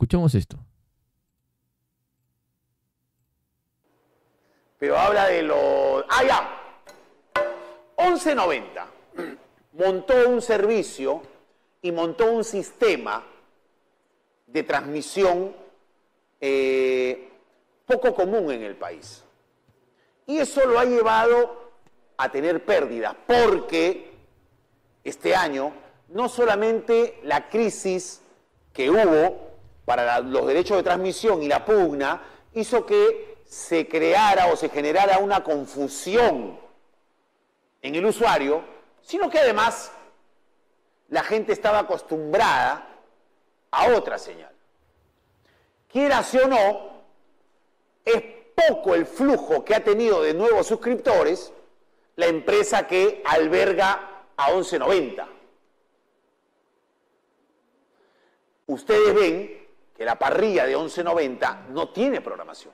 Escuchemos esto. Pero habla de los... ¡Ah, ya! 1190 montó un servicio y montó un sistema de transmisión eh, poco común en el país. Y eso lo ha llevado a tener pérdidas, porque este año no solamente la crisis que hubo para los derechos de transmisión y la pugna hizo que se creara o se generara una confusión en el usuario, sino que además la gente estaba acostumbrada a otra señal. Quiera o no, es poco el flujo que ha tenido de nuevos suscriptores la empresa que alberga a 1190. Ustedes ven que la parrilla de 1190 no tiene programación.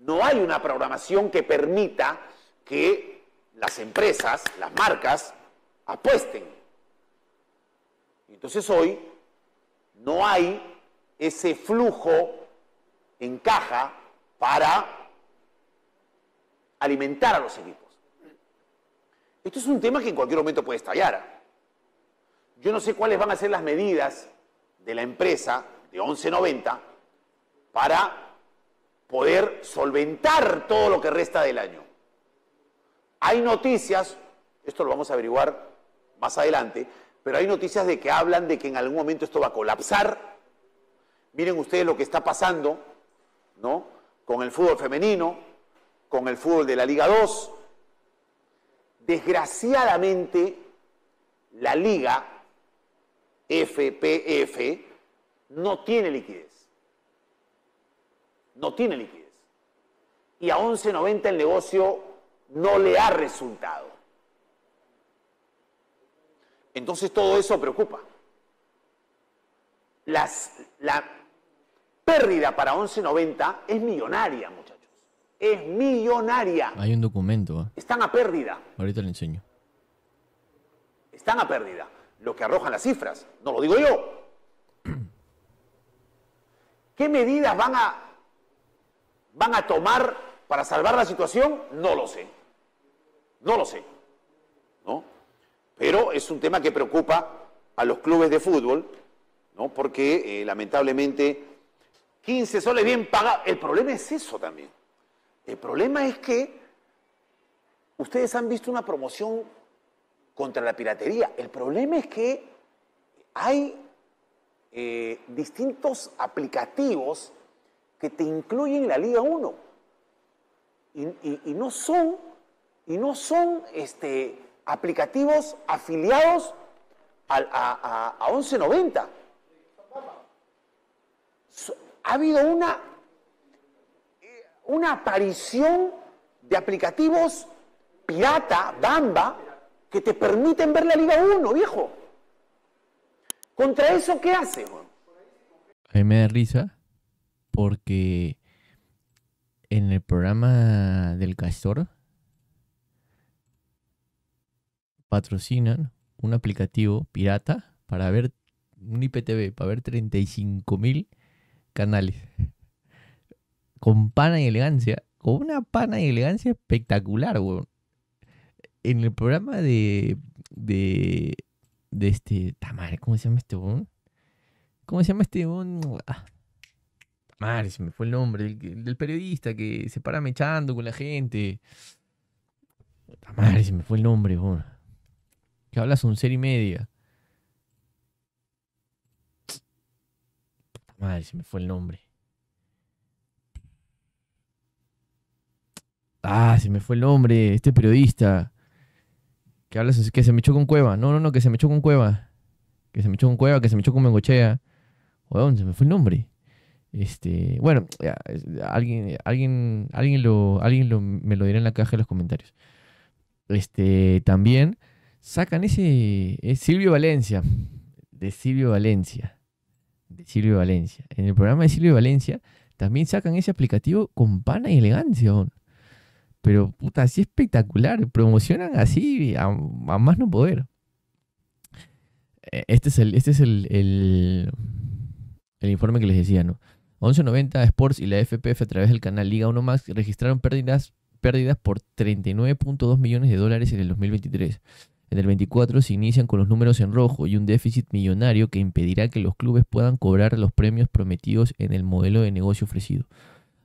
No hay una programación que permita que las empresas, las marcas, apuesten. Entonces hoy no hay ese flujo en caja para alimentar a los equipos. Esto es un tema que en cualquier momento puede estallar. Yo no sé cuáles van a ser las medidas de la empresa de 1190 para poder solventar todo lo que resta del año. Hay noticias, esto lo vamos a averiguar más adelante, pero hay noticias de que hablan de que en algún momento esto va a colapsar. Miren ustedes lo que está pasando, ¿no? Con el fútbol femenino, con el fútbol de la Liga 2. Desgraciadamente, la Liga FPF, no tiene liquidez. No tiene liquidez. Y a 11.90 el negocio no le ha resultado. Entonces todo eso preocupa. Las, la pérdida para 11.90 es millonaria, muchachos. Es millonaria. Hay un documento. Están a pérdida. Ahorita le enseño. Están a pérdida lo que arrojan las cifras, no lo digo yo. ¿Qué medidas van a, van a tomar para salvar la situación? No lo sé. No lo sé. ¿No? Pero es un tema que preocupa a los clubes de fútbol, ¿no? Porque eh, lamentablemente 15 soles bien pagados. El problema es eso también. El problema es que ustedes han visto una promoción contra la piratería. El problema es que hay eh, distintos aplicativos que te incluyen la Liga 1 y, no son, y no son este, aplicativos afiliados a, 1190. Ha habido una, una aparición de aplicativos pirata, bamba, que te permiten ver la Liga Uno, viejo. ¿Contra eso qué hace, A mí me da risa porque en el programa del Castor patrocinan un aplicativo pirata para ver un IPTV, para ver 35 mil canales. Con pana y elegancia, con una pana y elegancia espectacular, weón en el programa de. de. de este. Tamar, ¿cómo se llama este ¿Cómo se llama este ah. se me fue el nombre. Del, periodista que se para mechando con la gente. Tamar, se me fue el nombre, bon. Que hablas un ser y media. Madre, se me fue el nombre. Ah, se me fue el nombre. Este periodista. Que hablas que se me echó con Cueva. No, no, no, que se me echó con Cueva. Que se me echó con Cueva, que se me echó con Mengochea. Jodón, se me fue el nombre. Este, bueno, alguien, alguien, alguien, lo, alguien me lo dirá en la caja de los comentarios. Este, también sacan ese, Silvio Valencia, de Silvio Valencia, de Silvio Valencia. En el programa de Silvio Valencia también sacan ese aplicativo con pana y elegancia. no pero puta, sí espectacular. Promocionan así a, más no poder. Eh, este es el, este es el, el, informe que les decía, ¿no? 1190 Sports y la FPF a través del canal Liga 1 Max registraron pérdidas, pérdidas por 39.2 millones de dólares en el 2023. En el 24 se inician con los números en rojo y un déficit millonario que impedirá que los clubes puedan cobrar los premios prometidos en el modelo de negocio ofrecido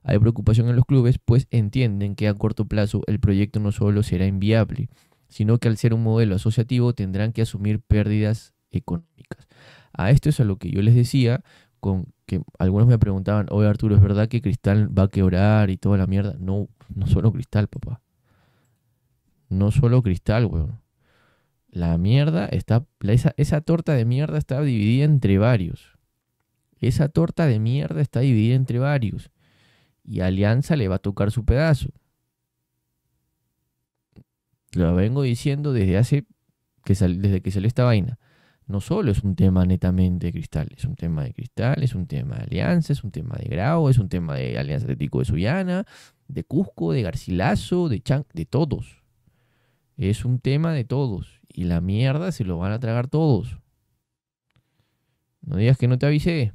hay preocupación en los clubes, pues entienden que a corto plazo el proyecto no solo será inviable, sino que al ser un modelo asociativo tendrán que asumir pérdidas económicas. A esto es a lo que yo les decía, con que algunos me preguntaban, oye Arturo, ¿es verdad que Cristal va a quebrar y toda la mierda? No, no solo Cristal, papá. No solo Cristal, weón. La mierda está, esa, esa torta de mierda está dividida entre varios. Esa torta de mierda está dividida entre varios y Alianza le va a tocar su pedazo. Lo vengo diciendo desde hace que desde que salió esta vaina. No solo es un tema netamente de cristal, es un tema de cristal, es un tema de alianza, es un tema de Grau, es un tema de Alianza tico de Suyana, de Cusco, de Garcilaso, de Chang de todos. Es un tema de todos. Y la mierda se lo van a tragar todos. No digas que no te avisé.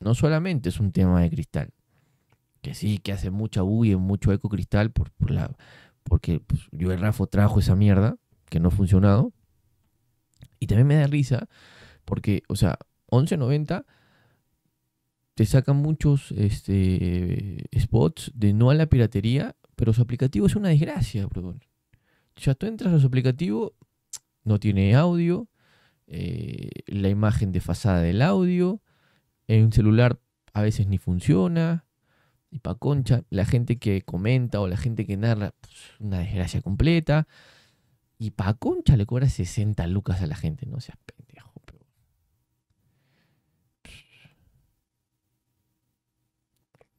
No solamente es un tema de cristal, que sí, que hace mucha bulla, mucho eco cristal, por, la, porque pues, yo el Rafo trajo esa mierda que no ha funcionado. Y también me da risa porque, o sea, 1190 te sacan muchos este, spots de no a la piratería, pero su aplicativo es una desgracia, perdón. O sea, tú entras a su aplicativo, no tiene audio, eh, la imagen desfasada del audio, en un celular a veces ni funciona, y pa' concha, la gente que comenta o la gente que narra, pues, una desgracia completa. Y pa' concha le cobra 60 lucas a la gente, no seas pendejo.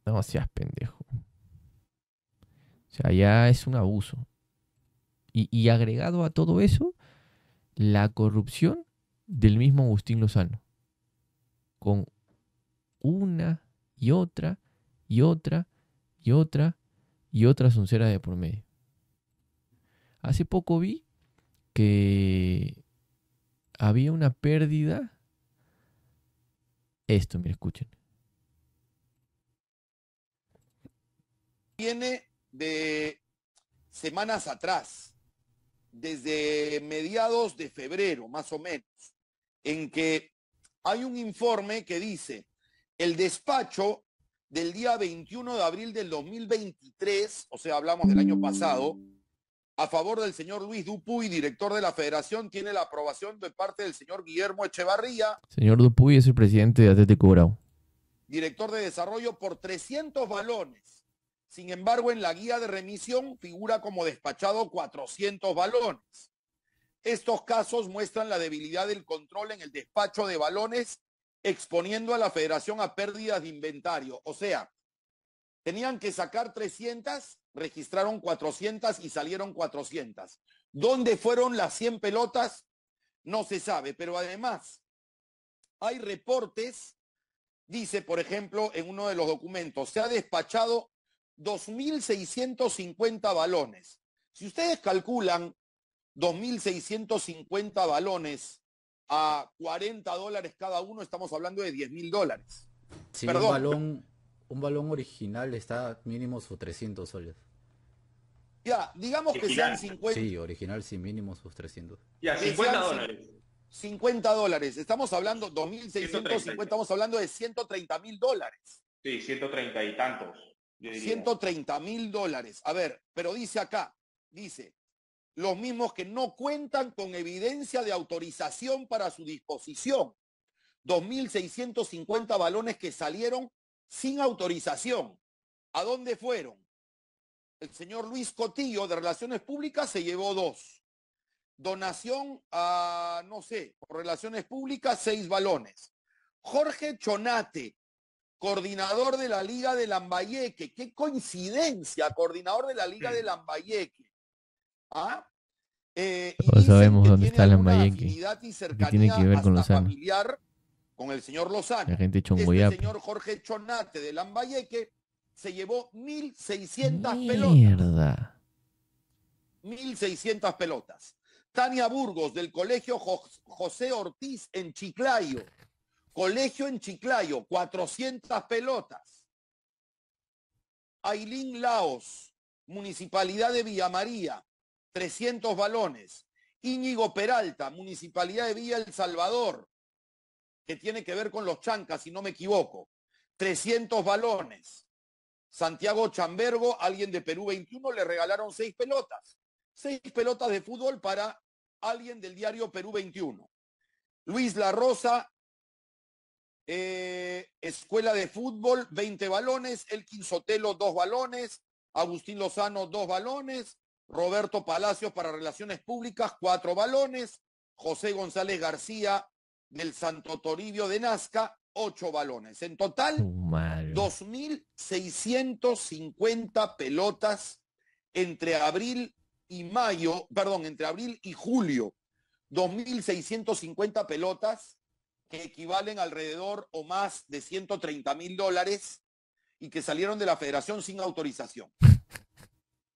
No seas pendejo. O sea, ya es un abuso. Y, y agregado a todo eso, la corrupción del mismo Agustín Lozano. Con una y otra y otra y otra y otra soncera de por medio. Hace poco vi que había una pérdida. Esto, me escuchen. Viene de semanas atrás, desde mediados de febrero, más o menos, en que hay un informe que dice, el despacho del día 21 de abril del 2023, o sea, hablamos del año pasado, a favor del señor Luis Dupuy, director de la federación, tiene la aprobación de parte del señor Guillermo Echevarría. Señor Dupuy es el presidente de Atlético Bravo. Director de desarrollo por 300 balones. Sin embargo, en la guía de remisión figura como despachado 400 balones. Estos casos muestran la debilidad del control en el despacho de balones exponiendo a la federación a pérdidas de inventario. O sea, tenían que sacar 300, registraron 400 y salieron 400. ¿Dónde fueron las 100 pelotas? No se sabe, pero además hay reportes, dice, por ejemplo, en uno de los documentos, se ha despachado 2.650 balones. Si ustedes calculan 2.650 balones a 40 dólares cada uno, estamos hablando de 10 mil dólares. Perdón, un balón, un balón original está mínimo sus 300 soles. Ya, digamos que sean 50. Sí, original sin mínimo sus 300. Ya, 50 dólares. 50 dólares. Estamos hablando, 2.650, estamos hablando de 130 mil dólares. Sí, 130 y tantos. 130 mil dólares. A ver, pero dice acá, dice, los mismos que no cuentan con evidencia de autorización para su disposición. 2.650 balones que salieron sin autorización. ¿A dónde fueron? El señor Luis Cotillo de Relaciones Públicas se llevó dos. Donación a, no sé, por Relaciones Públicas, seis balones. Jorge Chonate, coordinador de la Liga de Lambayeque. Qué coincidencia, coordinador de la Liga de Lambayeque eh, sabemos dónde está la Mayenque. Que tiene que ver con Lozano. Familiar, con el señor Lozano. La gente este señor Jorge Chonate de Lambayeque se llevó 1.600 pelotas. Mierda. 1.600 pelotas. Tania Burgos del Colegio José Ortiz en Chiclayo. Colegio en Chiclayo, 400 pelotas. Ailín Laos, Municipalidad de Villa María, 300 balones. Íñigo Peralta, Municipalidad de Villa El Salvador, que tiene que ver con los chancas, si no me equivoco. 300 balones. Santiago Chambergo, alguien de Perú 21, le regalaron seis pelotas. Seis pelotas de fútbol para alguien del diario Perú 21. Luis La Rosa, eh, Escuela de Fútbol, 20 balones. el Sotelo, dos balones. Agustín Lozano, dos balones. Roberto Palacios para Relaciones Públicas, cuatro balones. José González García del Santo Toribio de Nazca, ocho balones. En total, 2.650 pelotas entre abril y mayo, perdón, entre abril y julio. 2.650 pelotas que equivalen alrededor o más de 130 mil dólares y que salieron de la federación sin autorización.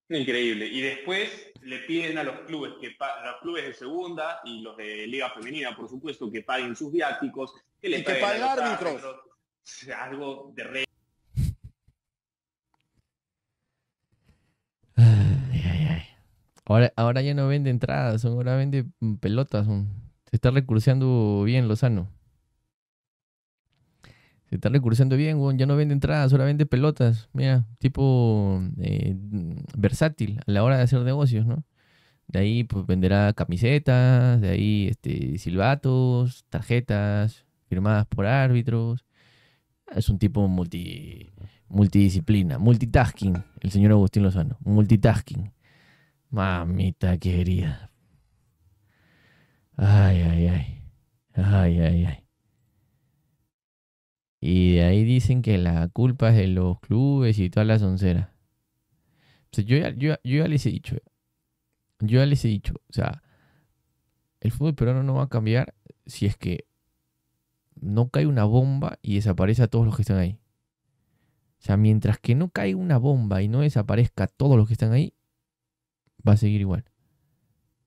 Increíble. Y después le piden a los clubes que los clubes de segunda y los de liga femenina, por supuesto, que paguen sus viáticos, que les y paguen árbitros. Algo de rey. Ahora, ahora ya no vende entradas, ahora vende pelotas. Se está recurseando bien Lozano. Se está recursando bien, Ya no vende entradas, ahora vende pelotas. Mira, tipo eh, versátil a la hora de hacer negocios, ¿no? De ahí, pues venderá camisetas, de ahí, este, silbatos, tarjetas firmadas por árbitros. Es un tipo multi, multidisciplina, multitasking, el señor Agustín Lozano. Multitasking. Mamita querida. Ay, ay, ay. Ay, ay, ay. Y de ahí dicen que la culpa es de los clubes y todas las onceras. yo, ya, les he dicho, yo ya les he dicho, o sea, el fútbol peruano no va a cambiar si es que no cae una bomba y desaparece a todos los que están ahí. O sea, mientras que no caiga una bomba y no desaparezca a todos los que están ahí, va a seguir igual.